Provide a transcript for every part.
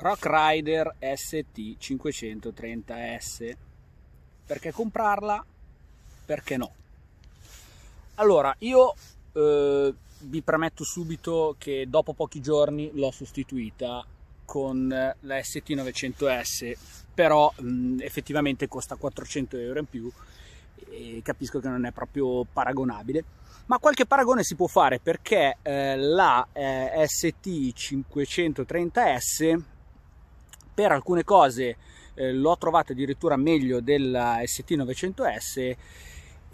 Rock Rider ST530S. Perché comprarla? Perché no? Allora, io eh, vi premetto subito che dopo pochi giorni l'ho sostituita con la ST900S, però mh, effettivamente costa 400 euro in più e capisco che non è proprio paragonabile, ma qualche paragone si può fare perché eh, la eh, ST530S per alcune cose eh, l'ho trovata addirittura meglio della ST900S e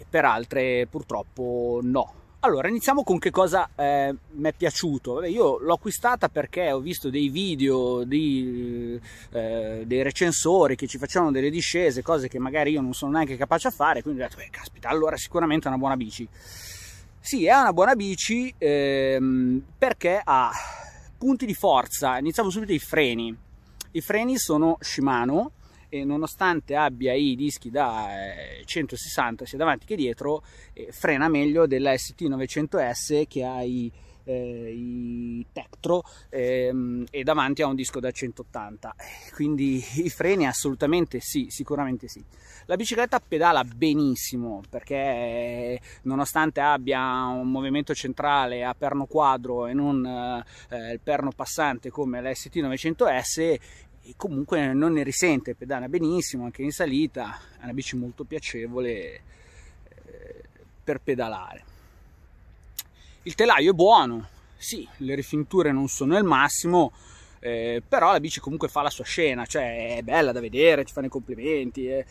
per altre purtroppo no. Allora, iniziamo con che cosa eh, mi è piaciuto. Vabbè, io l'ho acquistata perché ho visto dei video di, eh, dei recensori che ci facevano delle discese, cose che magari io non sono neanche capace a fare, quindi ho detto, beh, caspita, allora sicuramente è una buona bici. Sì, è una buona bici ehm, perché ha punti di forza, iniziamo subito i freni. I freni sono Shimano e nonostante abbia i dischi da 160 eh, sia davanti che dietro, eh, frena meglio della ST900S che ha i eh, i Tektro ehm, e davanti ha un disco da 180 eh, quindi i freni assolutamente sì sicuramente sì la bicicletta pedala benissimo perché eh, nonostante abbia un movimento centrale a perno quadro e non eh, eh il perno passante come la ST 900S comunque non ne risente, pedala benissimo anche in salita, è una bici molto piacevole per pedalare. Il telaio è buono, sì, le rifinture non sono il massimo, eh, però la bici comunque fa la sua scena, cioè è bella da vedere, ci fanno i complimenti. Eh.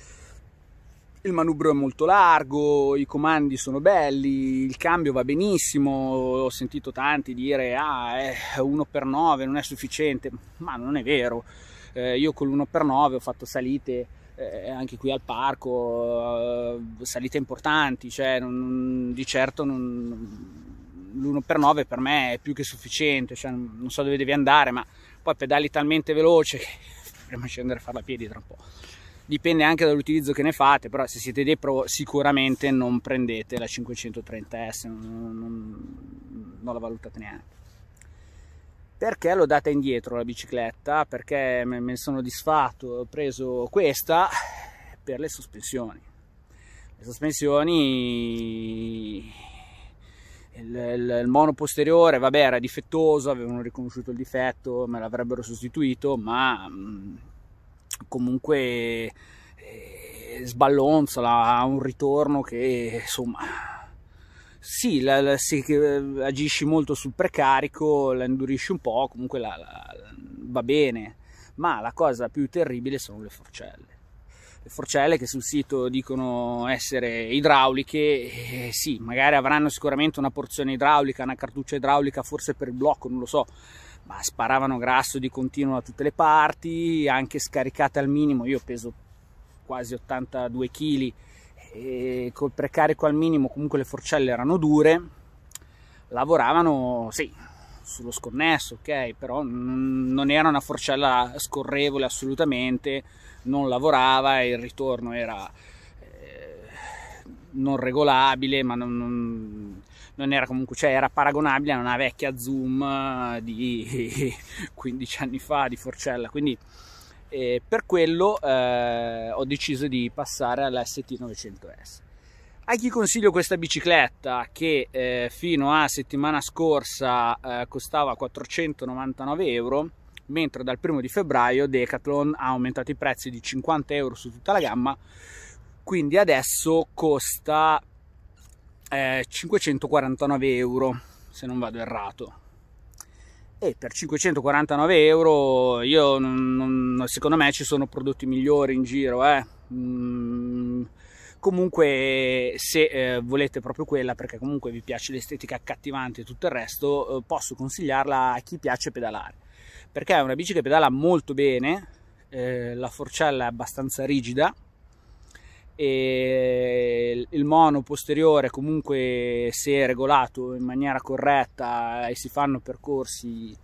Il manubrio è molto largo, i comandi sono belli, il cambio va benissimo. Ho sentito tanti dire: Ah, è 1x9 non è sufficiente, ma non è vero. Eh, io con l'1x9 ho fatto salite eh, anche qui al parco, eh, salite importanti, cioè non, di certo non, l'1x9 per me è più che sufficiente, cioè non so dove devi andare, ma poi pedali talmente veloce che dovremmo scendere a farla a piedi tra un po'. Dipende anche dall'utilizzo che ne fate, però se siete dei pro sicuramente non prendete la 530S, non, non, non la valutate neanche perché l'ho data indietro la bicicletta perché me ne sono disfatto ho preso questa per le sospensioni le sospensioni il, il, il, mono posteriore vabbè era difettoso avevano riconosciuto il difetto me l'avrebbero sostituito ma mh, mm, comunque eh, sballonzola ha un ritorno che insomma sì, la, la, se eh, agisci molto sul precarico, la indurisce un po', comunque la, va bene, ma la cosa più terribile sono le forcelle forcelle che sul sito dicono essere idrauliche, eh, sì, magari avranno sicuramente una porzione idraulica, una cartuccia idraulica forse per il blocco, non lo so, ma sparavano grasso di continuo da tutte le parti, anche scaricate al minimo, io peso quasi 82 kg e col precarico al minimo comunque le forcelle erano dure, lavoravano, sì, sullo sconnesso, ok, però non era una forcella scorrevole assolutamente, non lavorava e il ritorno era eh, non regolabile, ma non, non, non, era comunque, cioè era paragonabile a una vecchia Zoom eh, di 15 anni fa di Forcella, quindi eh, per quello eh, ho deciso di passare all'ST 900S. A chi consiglio questa bicicletta che eh, fino a settimana scorsa eh, costava 499 euro mentre dal primo di febbraio Decathlon ha aumentato i prezzi di 50 euro su tutta la gamma, quindi adesso costa eh, 549 euro se non vado errato. E per 549 euro io non, non, secondo me ci sono prodotti migliori in giro eh. mm, comunque se eh, volete proprio quella perché comunque vi piace l'estetica accattivante e tutto il resto eh, posso consigliarla a chi piace pedalare perché è una bici che pedala molto bene, eh, la forcella è abbastanza rigida e il mono posteriore comunque se è regolato in maniera corretta e si fanno percorsi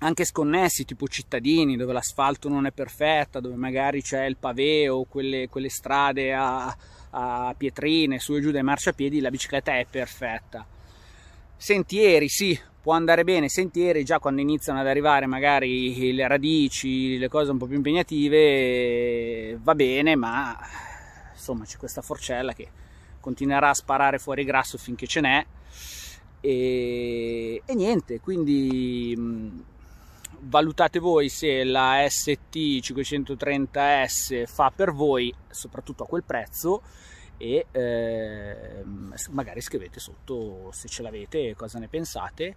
anche sconnessi tipo cittadini dove l'asfalto non è perfetta dove magari c'è il pavé o quelle, quelle strade a, a, pietrine su e giù dai marciapiedi la bicicletta è perfetta sentieri sì può andare bene sentieri già quando iniziano ad arrivare magari le radici, le cose un po' più impegnative, va bene, ma insomma c'è questa forcella che continuerà a sparare fuori grasso finché ce n'è e, e niente, quindi valutate voi se la ST 530S fa per voi, soprattutto a quel prezzo e eh, magari scrivete sotto se ce l'avete cosa ne pensate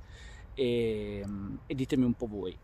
e, ehm, e ditemi un po' voi.